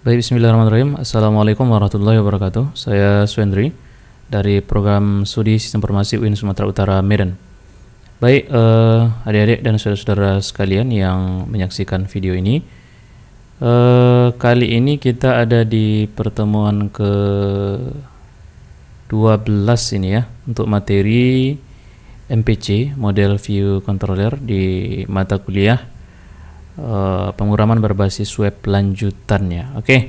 Baik, bismillahirrahmanirrahim. Assalamualaikum warahmatullahi wabarakatuh. Saya Swendri dari program studi Sistem Informasi UIN Sumatera Utara Medan. Baik, eh, adik-adik dan saudara-saudara sekalian yang menyaksikan video ini, eh, kali ini kita ada di pertemuan ke 12 ini ya untuk materi MPC Model View Controller di mata kuliah Eh, penguraman berbasis web lanjutannya. Oke. Okay.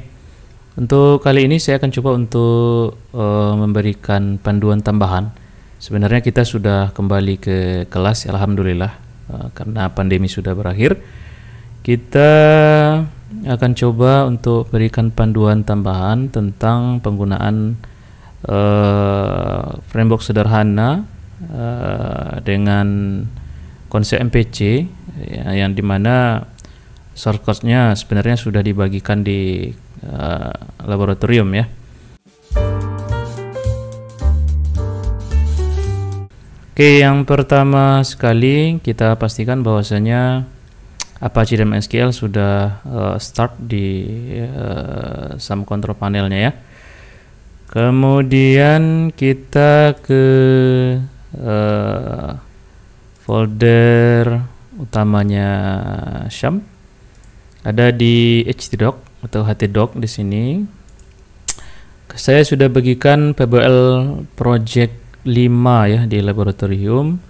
Untuk kali ini saya akan coba untuk uh, memberikan panduan tambahan. Sebenarnya kita sudah kembali ke kelas alhamdulillah uh, karena pandemi sudah berakhir. Kita akan coba untuk berikan panduan tambahan tentang penggunaan uh, framework sederhana uh, dengan konsep MPC ya, yang dimana Shortcutnya sebenarnya sudah dibagikan di uh, laboratorium ya. Oke, yang pertama sekali kita pastikan bahwasanya Apache dan SQL sudah uh, start di uh, eh, some control panelnya ya. Kemudian kita ke uh, folder utamanya Shemp ada di htdoc atau htdoc di sini saya sudah bagikan PBL project 5 ya di laboratorium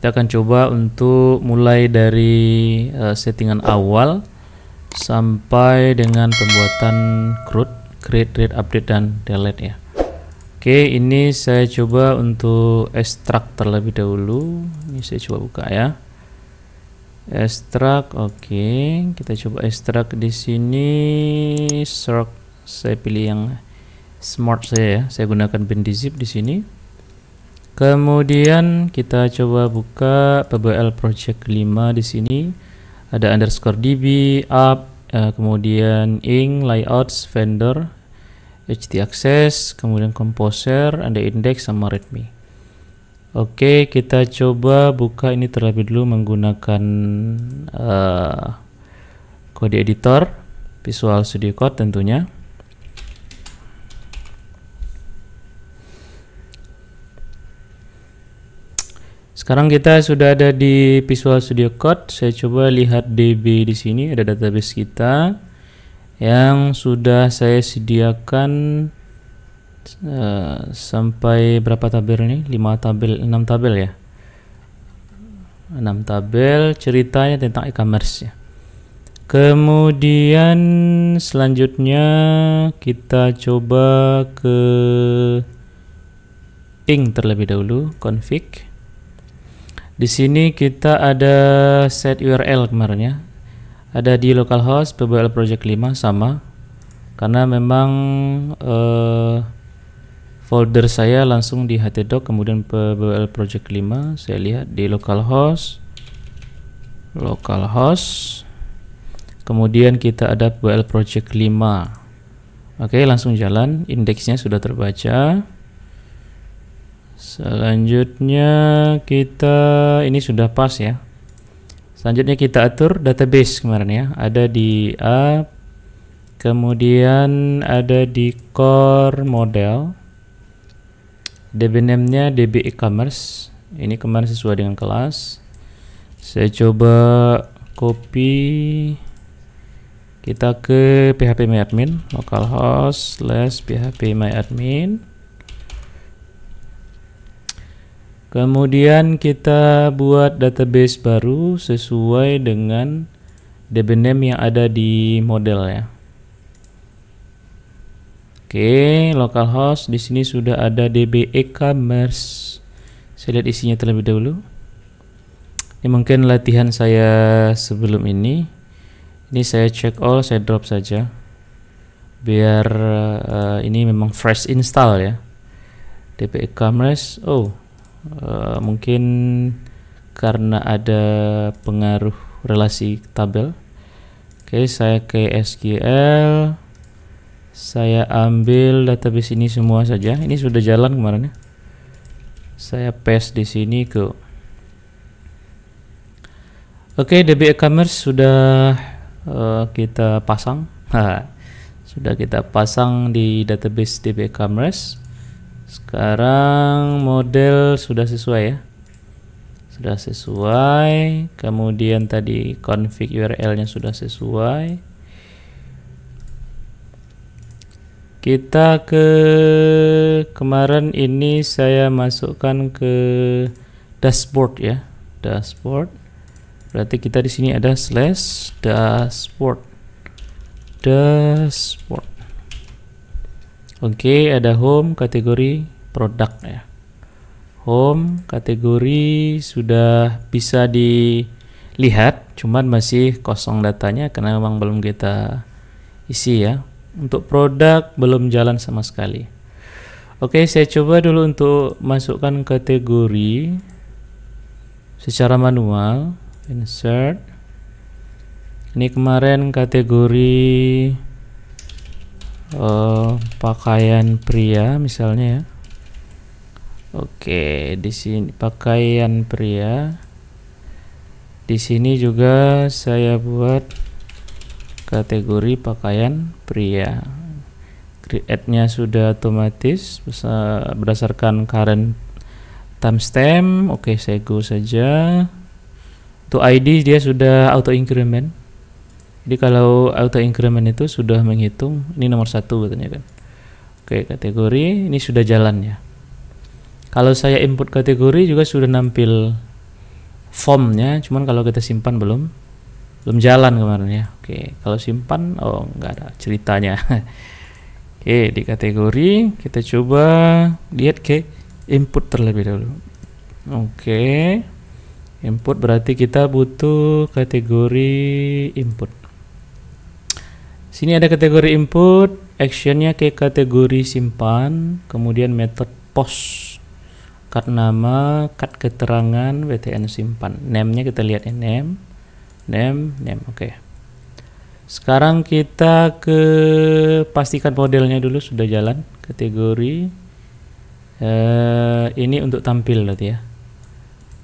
kita akan coba untuk mulai dari uh, settingan awal sampai dengan pembuatan CRUD create, read, update, dan delete ya oke ini saya coba untuk ekstrak terlebih dahulu ini saya coba buka ya Extract, oke. Okay. Kita coba extract di sini. stroke. saya pilih yang smart saya ya. Saya gunakan Bendizip di sini. Kemudian kita coba buka PBL Project 5 di sini. Ada underscore db, up, uh, eh, kemudian ing, layouts, vendor, htaccess, kemudian composer, ada index sama readme. Oke, kita coba buka ini terlebih dulu menggunakan uh, kode editor Visual Studio Code tentunya. Sekarang kita sudah ada di Visual Studio Code. Saya coba lihat DB di sini ada database kita yang sudah saya sediakan Eh, sampai berapa tabel ini? 5 tabel 6 tabel ya 6 tabel ceritanya tentang e-commerce ya kemudian selanjutnya kita coba ke ping terlebih dahulu config di sini kita ada set URL kemarin ya ada di localhost pbl project 5 sama karena memang uh, folder saya langsung di htdoc kemudian pbl project 5 saya lihat di localhost localhost kemudian kita ada pbl project 5 oke langsung jalan indeksnya sudah terbaca selanjutnya kita ini sudah pas ya selanjutnya kita atur database kemarin ya ada di app kemudian ada di core model DB nya DB e-commerce. Ini kemarin sesuai dengan kelas. Saya coba copy kita ke PHP myadmin localhost slash PHP myadmin kemudian kita buat database baru sesuai dengan db name yang ada di model ya Oke, localhost di sini sudah ada DB e-commerce. Saya lihat isinya terlebih dahulu. Ini mungkin latihan saya sebelum ini. Ini saya check all, saya drop saja. Biar uh, ini memang fresh install ya. DB e-commerce. Oh, uh, mungkin karena ada pengaruh relasi tabel. Oke, saya ke SQL saya ambil database ini semua saja ini sudah jalan kemarin ya saya paste di sini ke oke okay, DB e-commerce sudah uh, kita pasang sudah kita pasang di database DB e-commerce sekarang model sudah sesuai ya sudah sesuai kemudian tadi config URL nya sudah sesuai kita ke kemarin ini saya masukkan ke dashboard ya dashboard berarti kita di sini ada slash dashboard dashboard oke okay, ada home kategori produk ya home kategori sudah bisa dilihat cuman masih kosong datanya karena memang belum kita isi ya untuk produk belum jalan sama sekali. Oke, saya coba dulu untuk masukkan kategori secara manual. Insert. Ini kemarin kategori uh, pakaian pria misalnya ya. Oke, di sini pakaian pria. Di sini juga saya buat kategori pakaian pria create-nya sudah otomatis berdasarkan current timestamp oke okay, saya go saja untuk ID dia sudah auto increment jadi kalau auto increment itu sudah menghitung ini nomor satu katanya kan oke okay, kategori ini sudah jalan ya kalau saya input kategori juga sudah nampil formnya cuman kalau kita simpan belum belum jalan kemarin ya oke kalau simpan oh nggak ada ceritanya oke di kategori kita coba lihat ke input terlebih dahulu oke input berarti kita butuh kategori input sini ada kategori input actionnya ke kategori simpan kemudian method post cut nama cut keterangan btn simpan name nya kita lihat ya name name name oke okay. sekarang kita ke pastikan modelnya dulu sudah jalan kategori eh, ini untuk tampil berarti ya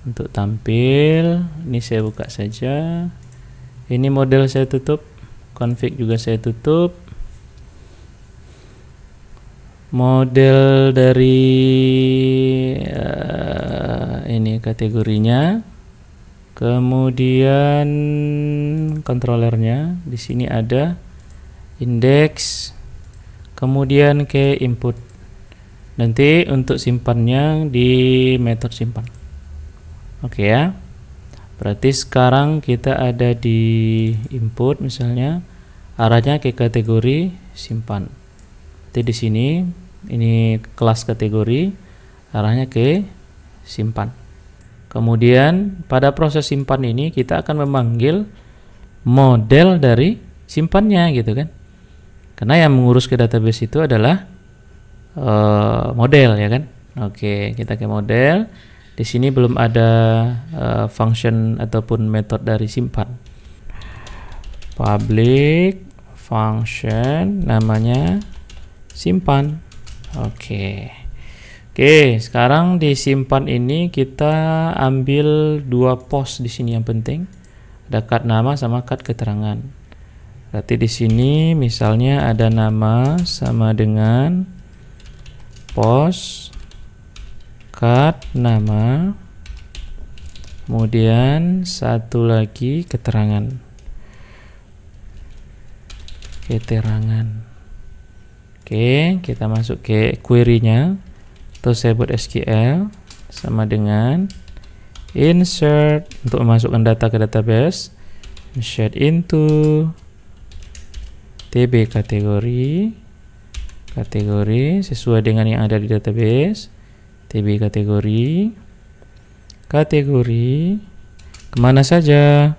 untuk tampil ini saya buka saja ini model saya tutup config juga saya tutup model dari uh, ini kategorinya kemudian kontrolernya di sini ada indeks kemudian ke input nanti untuk simpannya di metode simpan oke ya berarti sekarang kita ada di input misalnya arahnya ke kategori simpan jadi di sini ini kelas kategori arahnya ke simpan Kemudian pada proses simpan ini kita akan memanggil model dari simpannya gitu kan. Karena yang mengurus ke database itu adalah uh, model ya kan. Oke, kita ke model. Di sini belum ada uh, function ataupun metode dari simpan. Public function namanya simpan. Oke. Okay. Oke, sekarang disimpan ini kita ambil dua pos di sini yang penting. Ada card nama sama card keterangan. Berarti di sini misalnya ada nama sama dengan pos card nama kemudian satu lagi keterangan keterangan oke kita masuk ke query-nya terus saya buat SQL sama dengan insert untuk masukkan data ke database insert into TB kategori kategori sesuai dengan yang ada di database TB kategori kategori kemana saja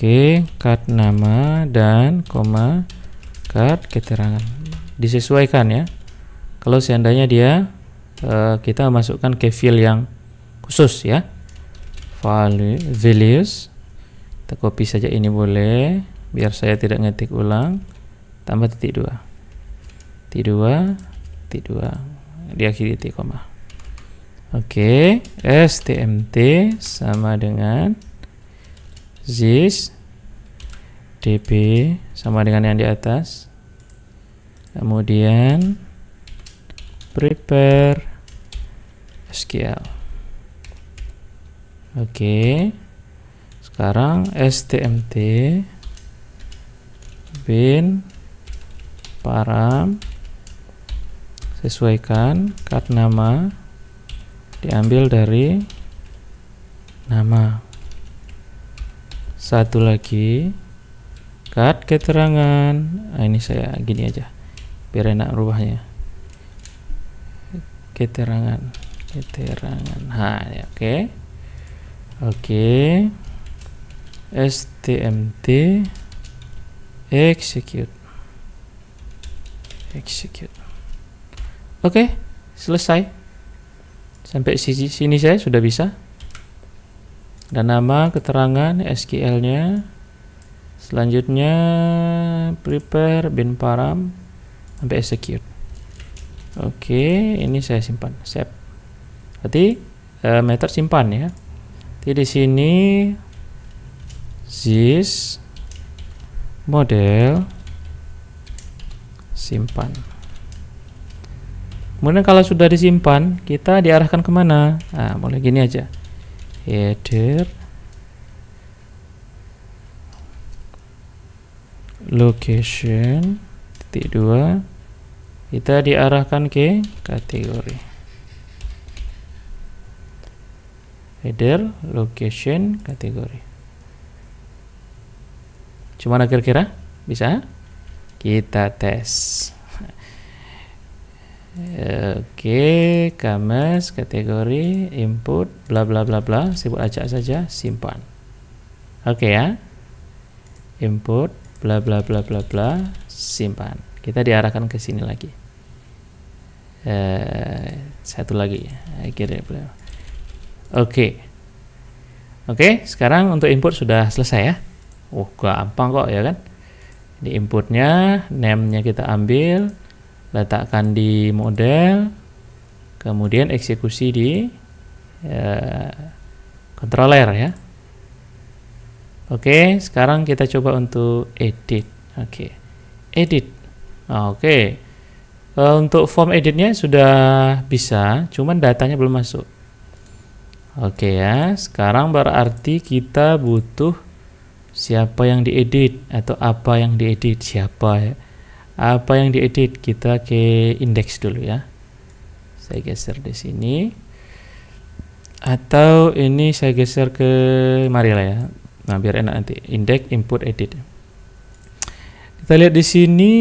Oke, card nama dan koma card keterangan disesuaikan ya. Kalau seandainya dia Eh, kita masukkan ke file yang khusus ya value values kita copy saja ini boleh biar saya tidak ngetik ulang tambah titik dua titik dua titik dua diakhiri titik koma Oke, okay. STMT sama dengan ZIS DB sama dengan yang di atas. Kemudian prepare SQL. Oke. Sekarang stmt bin param sesuaikan cut nama diambil dari nama satu lagi cut keterangan nah, ini saya gini aja biar enak rubahnya keterangan keterangan H ya oke okay. oke okay. stmt execute execute oke okay, selesai sampai sisi sini saya sudah bisa dan nama keterangan SQL nya selanjutnya prepare bin param sampai execute oke okay, ini saya simpan save berarti uh, eh, meter simpan ya jadi di sini this model simpan kemudian kalau sudah disimpan kita diarahkan kemana nah mulai gini aja header location titik dua kita diarahkan ke kategori header location kategori cuman kira-kira bisa kita tes Oke, okay, kamus kategori input bla bla bla bla, sebut aja saja, simpan. Oke okay ya. Input bla bla bla bla bla, simpan. Kita diarahkan ke sini lagi. Eh, satu lagi. Akhirnya Oke. Oke, sekarang untuk input sudah selesai ya. Oh, gampang kok ya kan. Di inputnya, name-nya kita ambil, letakkan di model, kemudian eksekusi di ya, controller ya. Oke, sekarang kita coba untuk edit. Oke, edit. Oke, eh, untuk form editnya sudah bisa, cuman datanya belum masuk. Oke ya, sekarang berarti kita butuh siapa yang diedit atau apa yang diedit siapa ya. Apa yang diedit kita ke indeks dulu ya. Saya geser di sini. Atau ini saya geser ke Marila ya. Nah, biar enak nanti. Indeks input edit. Kita lihat di sini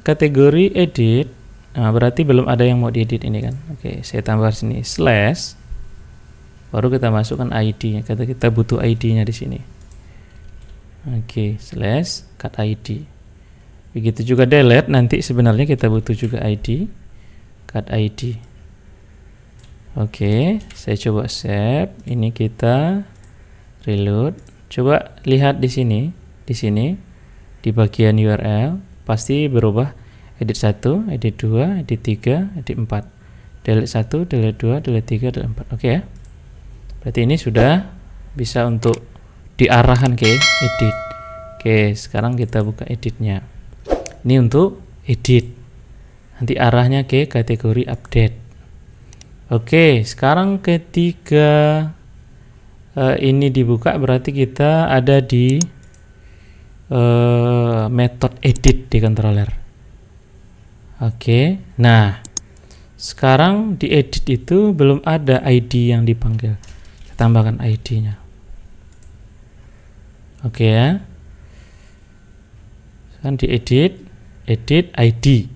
kategori edit. Nah, berarti belum ada yang mau diedit ini kan. Oke, saya tambah sini slash baru kita masukkan ID-nya. Kata kita butuh ID-nya di sini. Oke, okay, slash cut ID. Begitu juga delete nanti sebenarnya kita butuh juga ID cut ID. Oke, okay, saya coba save. Ini kita reload. Coba lihat di sini, di sini di bagian URL pasti berubah edit 1, edit 2, edit 3, edit 4. Delete 1, delete 2, delete 3, delete 4. Oke okay ya berarti ini sudah bisa untuk diarahkan ke edit oke sekarang kita buka editnya ini untuk edit nanti arahnya ke kategori update oke sekarang ketika uh, eh, ini dibuka berarti kita ada di uh, eh, metode edit di controller oke nah sekarang di edit itu belum ada ID yang dipanggil tambahkan ID-nya. Oke ya. Kan diedit, edit ID.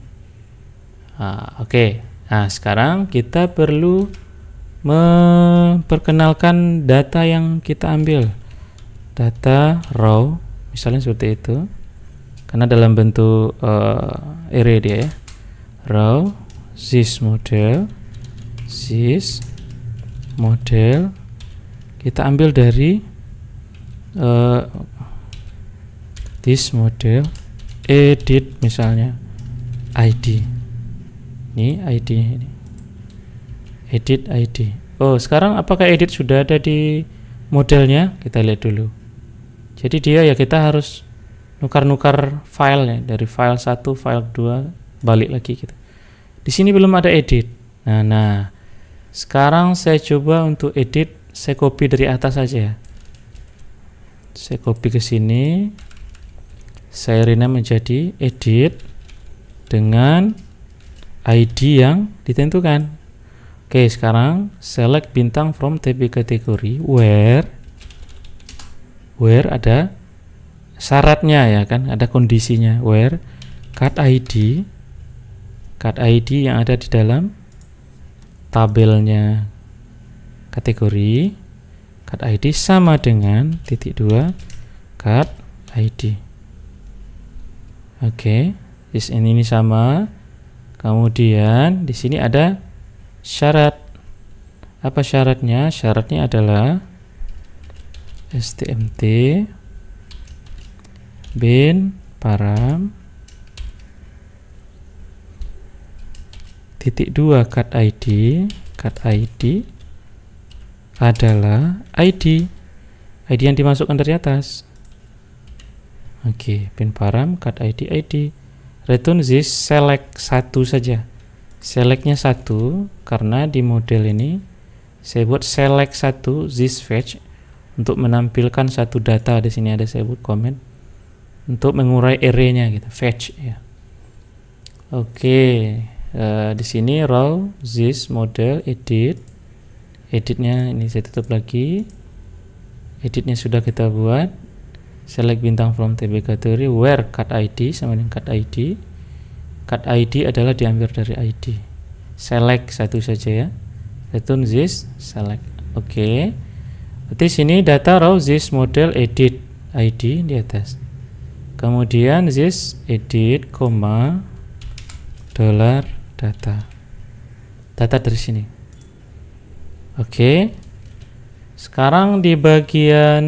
Nah, Oke. Nah, sekarang kita perlu memperkenalkan data yang kita ambil. Data row misalnya seperti itu. Karena dalam bentuk uh, array dia ya. Row sys model sys model kita ambil dari uh, this model edit misalnya ID ini ID ini edit ID Oh sekarang apakah edit sudah ada di modelnya kita lihat dulu jadi dia ya kita harus nukar-nukar file ya dari file 1 file 2 balik lagi kita gitu. di sini belum ada edit nah nah sekarang saya coba untuk edit saya copy dari atas aja ya saya copy ke sini saya rename menjadi edit dengan ID yang ditentukan oke sekarang select bintang from TB category where where ada syaratnya ya kan ada kondisinya where card ID card ID yang ada di dalam tabelnya kategori cut ID sama dengan titik 2 cut ID oke okay. di ini sama kemudian di sini ada syarat apa syaratnya syaratnya adalah stmt bin param titik 2 cut ID cut ID adalah ID ID yang dimasukkan dari atas oke pin param cut ID ID return this select satu saja selectnya satu karena di model ini saya buat select satu this fetch untuk menampilkan satu data di sini ada saya buat comment untuk mengurai arraynya gitu fetch ya oke okay. uh, eh, di sini row this model edit editnya ini saya tutup lagi editnya sudah kita buat select bintang from tb category where cut id sama dengan cut id cut id adalah diambil dari id select satu saja ya return this select oke okay. berarti sini data row this model edit id di atas kemudian this edit koma dollar data data dari sini Oke. Okay. Sekarang di bagian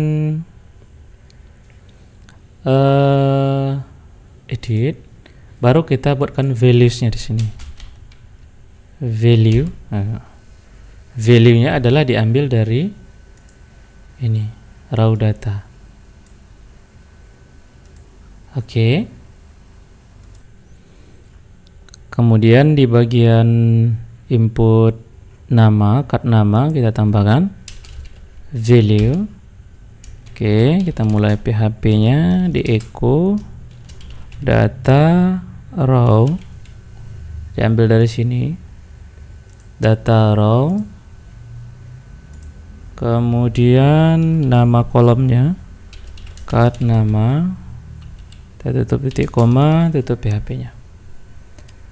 uh, edit baru kita buatkan values-nya di sini. Value. Uh, value-nya adalah diambil dari ini raw data. Oke. Okay. Kemudian di bagian input nama cut nama kita tambahkan value oke kita mulai php nya di echo data row diambil dari sini data row kemudian nama kolomnya cut nama kita tutup titik koma tutup php nya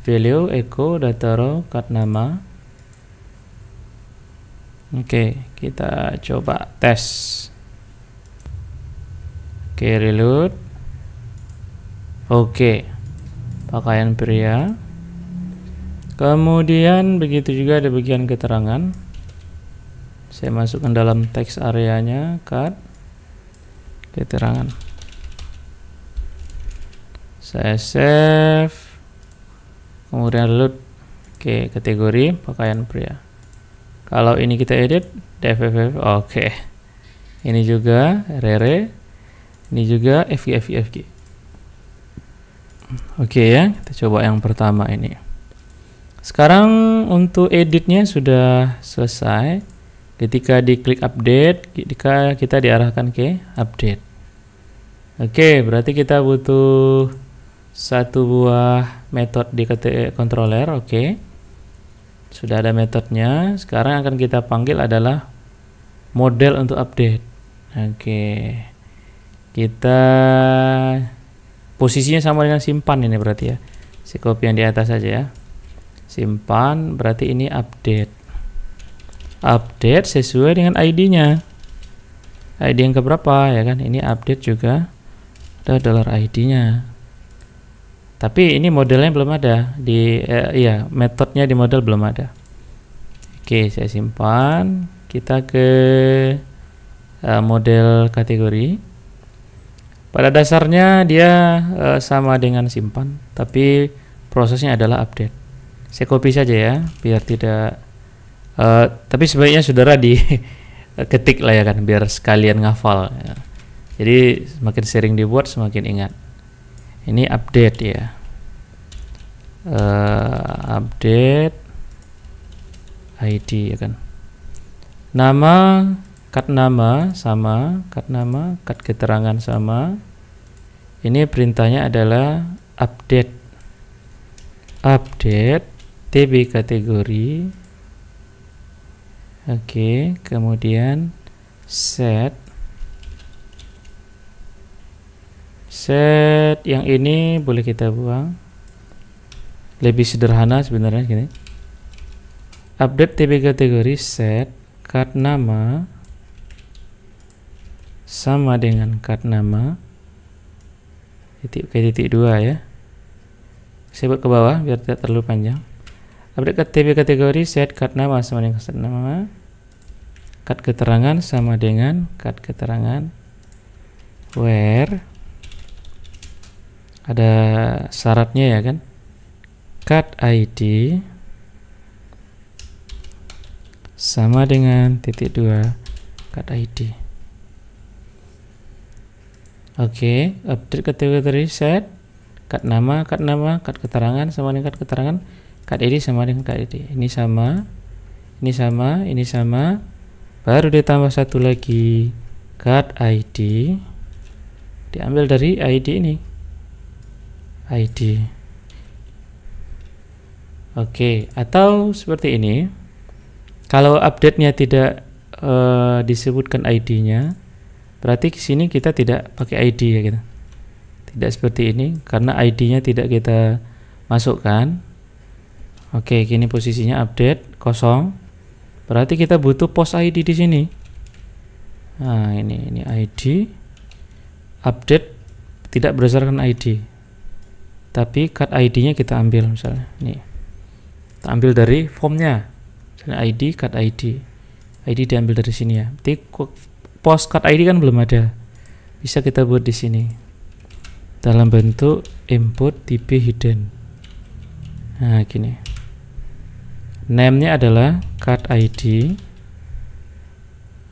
value echo data row cut nama Oke, kita coba tes. Oke, reload. Oke. Pakaian pria. Kemudian begitu juga ada bagian keterangan. Saya masukkan dalam teks areanya Cut. keterangan. Saya save. Kemudian load. Oke, kategori pakaian pria. Kalau ini kita edit, dff, oke. Okay. Ini juga rere, ini juga fg fg fg. Oke okay, ya, kita coba yang pertama ini. Sekarang untuk editnya sudah selesai. Ketika diklik update, ketika kita diarahkan ke update. Oke, okay, berarti kita butuh satu buah metode di controller, oke. Okay. Sudah ada metodenya. Sekarang akan kita panggil adalah model untuk update. Oke. Okay. Kita posisinya sama dengan simpan ini berarti ya. Si copy yang di atas saja ya. Simpan berarti ini update. Update sesuai dengan ID-nya. ID yang keberapa ya kan? Ini update juga ada dollar ID-nya. Tapi ini modelnya belum ada di eh, iya, metodenya di model belum ada. Oke, saya simpan. Kita ke eh, model kategori. Pada dasarnya dia eh, sama dengan simpan, tapi prosesnya adalah update. Saya copy saja ya, biar tidak eh, tapi sebaiknya saudara di ketik lah ya kan biar sekalian ngafal. Ya. Jadi semakin sering dibuat semakin ingat ini update ya uh, update ID ya kan nama cut nama sama cut nama cut keterangan sama ini perintahnya adalah update update TB kategori oke okay, kemudian set set yang ini boleh kita buang lebih sederhana sebenarnya gini update TB kategori set card nama sama dengan card nama titik ke titik dua ya saya buat ke bawah biar tidak terlalu panjang update ke TB kategori set card nama sama dengan card nama card keterangan sama dengan card keterangan where ada syaratnya ya kan cut ID sama dengan titik dua cut ID oke okay, update kategori set cut nama cut nama cut keterangan sama dengan cut keterangan cut ID sama dengan cut ID ini sama ini sama ini sama baru ditambah satu lagi cut ID diambil dari ID ini ID. Oke, atau seperti ini. Kalau update-nya tidak uh, disebutkan ID-nya, berarti di sini kita tidak pakai ID ya kita. Gitu. Tidak seperti ini karena ID-nya tidak kita masukkan. Oke, kini posisinya update kosong. Berarti kita butuh post ID di sini. Nah, ini ini ID update tidak berdasarkan ID tapi card ID-nya kita ambil misalnya nih kita ambil dari formnya misalnya ID card ID ID diambil dari sini ya nanti post card ID kan belum ada bisa kita buat di sini dalam bentuk input tipe hidden nah gini name-nya adalah card ID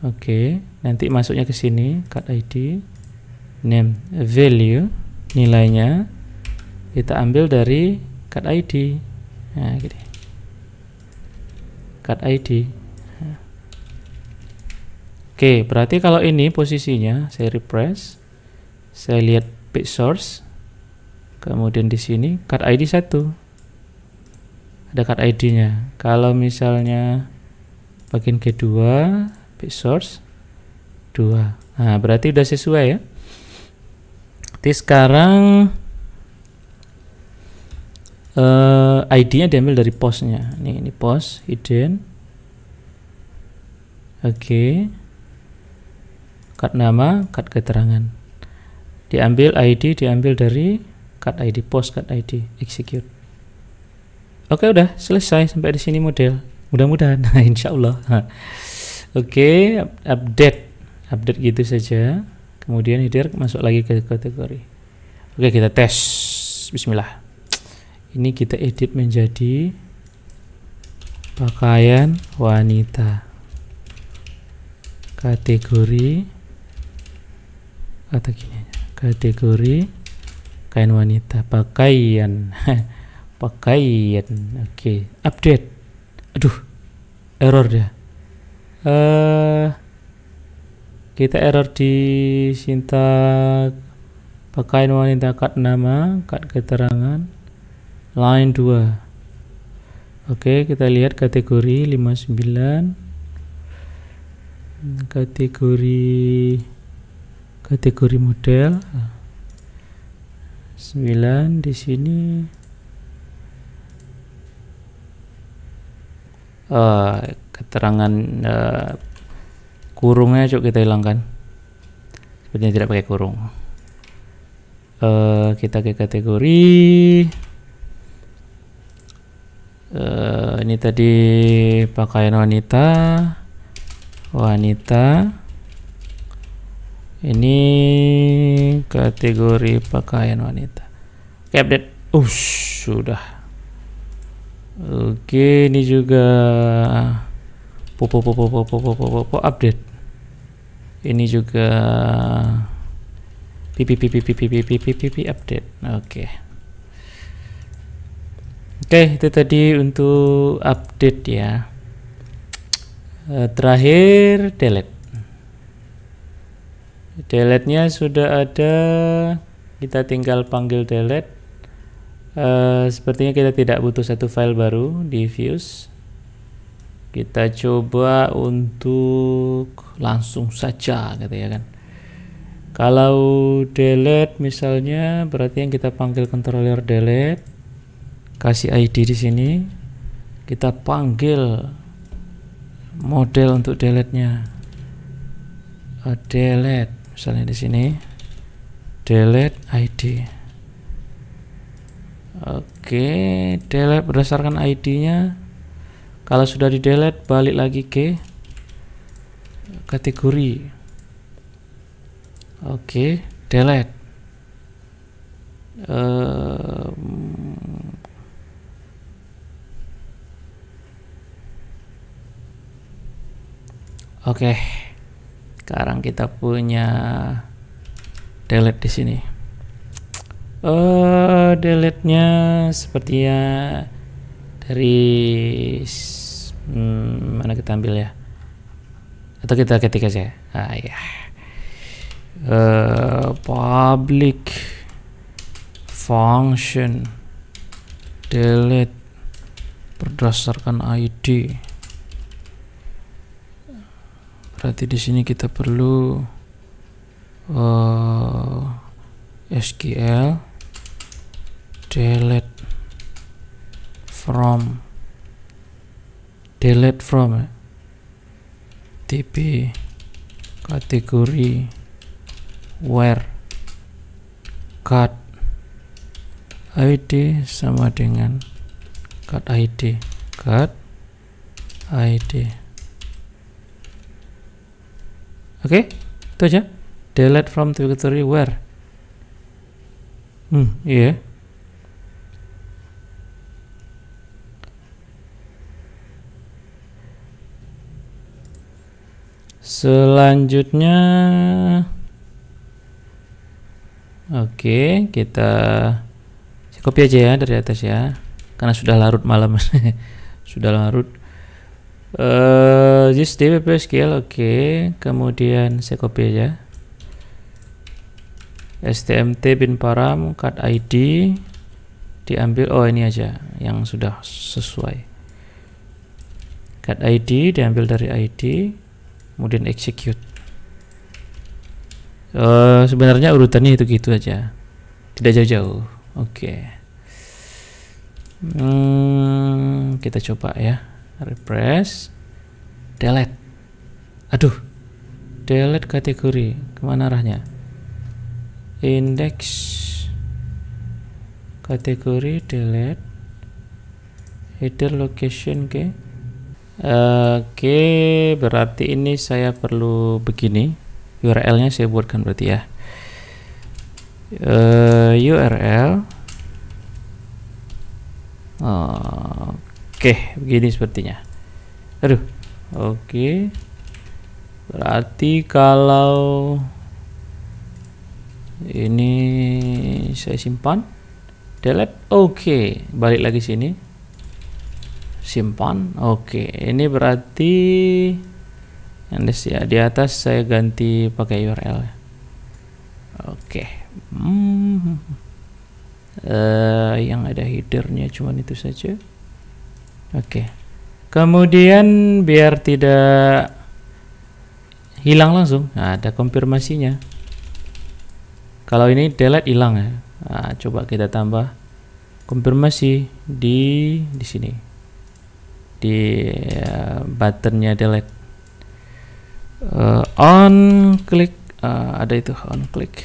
oke nanti masuknya ke sini card ID name value nilainya kita ambil dari card ID nah ya, gini gitu. card ID oke berarti kalau ini posisinya saya refresh saya lihat page source kemudian di sini card ID satu ada card ID nya kalau misalnya bagian G2 page source 2 nah berarti udah sesuai ya jadi sekarang uh, ID-nya diambil dari posnya. Nih ini pos, hidden. Oke. Okay. Cut nama, cut keterangan. Diambil ID, diambil dari cut ID pos cut ID execute. Oke okay, udah selesai sampai di sini model. Mudah-mudahan, Insyaallah. Oke, okay, update, update gitu saja. Kemudian header masuk lagi ke kategori. Oke okay, kita tes. Bismillah ini kita edit menjadi pakaian wanita kategori atau gini kategori kain wanita pakaian pakaian oke okay. update aduh error ya eh uh, kita error di sintak pakaian wanita kat nama kat keterangan line 2 oke kita lihat kategori 59 kategori kategori model 9 di sini uh, keterangan uh, kurungnya cukup kita hilangkan sepertinya tidak pakai kurung uh, kita ke kategori uh, ini tadi pakaian wanita wanita ini kategori pakaian wanita update uh sudah oke ini juga popo popo popo popo popo update ini juga pipi pipi pipi pipi pipi pipi update oke okay. Oke, itu tadi untuk update ya. Eh, terakhir, delete. Delete-nya sudah ada. Kita tinggal panggil delete. Uh, sepertinya kita tidak butuh satu file baru di Views. Kita coba untuk langsung saja, gitu ya kan. Kalau delete misalnya, berarti yang kita panggil controller delete kasih ID di sini kita panggil model untuk delete nya uh, ah, delete misalnya di sini delete ID oke delete berdasarkan ID nya kalau sudah di delete balik lagi ke kategori oke delete uh, Oke. Okay. Sekarang kita punya delete di sini. Eh, uh, delete-nya sepertinya dari hmm, mana kita ambil ya? Atau kita ketik aja. Ah ya. Eh, Uh, public function delete berdasarkan ID. Berarti di sini kita perlu uh, eh, SQL delete from delete from eh? TP kategori where cut ID sama dengan cut ID cut ID Oke, okay? itu aja. Delete from directory where. Hmm, iya. Yeah. Selanjutnya, oke kita copy ya, aja ya dari atas ya, karena sudah larut malam, sudah larut uh, use DBP skill oke okay. kemudian saya copy aja stmt bin param card id diambil oh ini aja yang sudah sesuai card id diambil dari id kemudian execute uh, sebenarnya urutannya itu gitu aja tidak jauh-jauh oke okay. hmm, kita coba ya refresh delete aduh delete kategori kemana arahnya index kategori delete header location ke okay. oke eh, okay, berarti ini saya perlu begini URL nya saya buatkan berarti ya uh, eh, URL oke oh, Oke, begini sepertinya. Aduh. Oke. Berarti kalau ini saya simpan delete oke balik lagi sini simpan oke ini berarti yang ya di atas saya ganti pakai URL oke okay. hmm. uh, yang ada headernya cuman itu saja Oke. Kemudian biar tidak hilang langsung, nah, ada konfirmasinya. Kalau ini delete hilang ya. Nah, coba kita tambah konfirmasi di di sini. Di uh, buttonnya delete. Uh, on click uh, eh, ada itu on click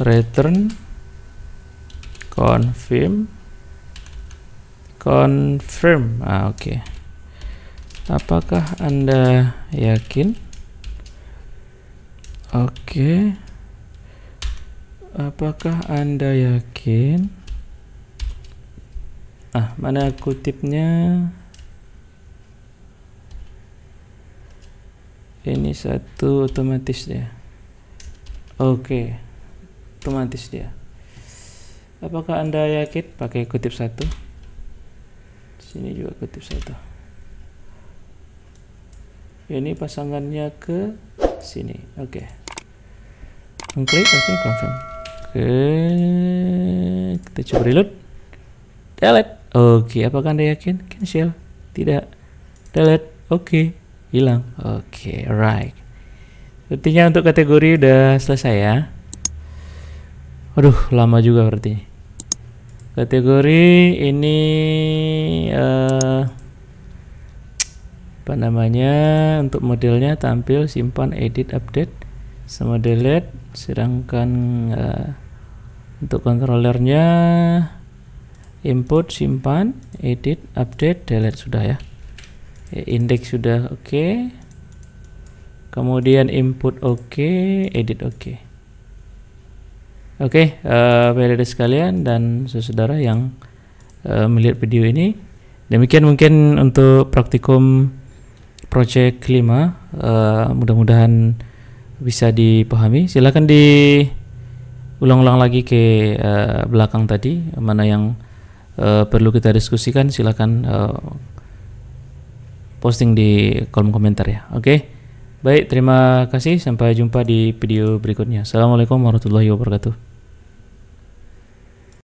return confirm confirm ah, oke okay. apakah anda yakin oke okay. apakah anda yakin ah mana kutipnya ini satu otomatis ya. oke okay. otomatis dia apakah anda yakin pakai kutip satu sini juga kutip satu ini pasangannya ke sini oke okay. mengklik langsung confirm oke okay. kita coba reload delete oke okay. apakah anda yakin cancel tidak delete oke okay. hilang oke okay. right Sepertinya untuk kategori udah selesai ya. Aduh, lama juga berarti kategori ini uh, apa namanya untuk modelnya tampil simpan edit update sama delete sedangkan uh, untuk kontrolernya input simpan edit update delete sudah ya eh, index sudah oke okay. kemudian input oke okay, edit oke okay. Oke, okay, uh, eh, sekalian dan saudara yang uh, melihat video ini, demikian mungkin untuk praktikum project kelima, uh, mudah-mudahan bisa dipahami. Silakan diulang-ulang lagi ke uh, belakang tadi mana yang uh, perlu kita diskusikan silakan uh, posting di kolom komentar ya. Oke. Okay? Baik, terima kasih. Sampai jumpa di video berikutnya. Assalamualaikum warahmatullahi wabarakatuh.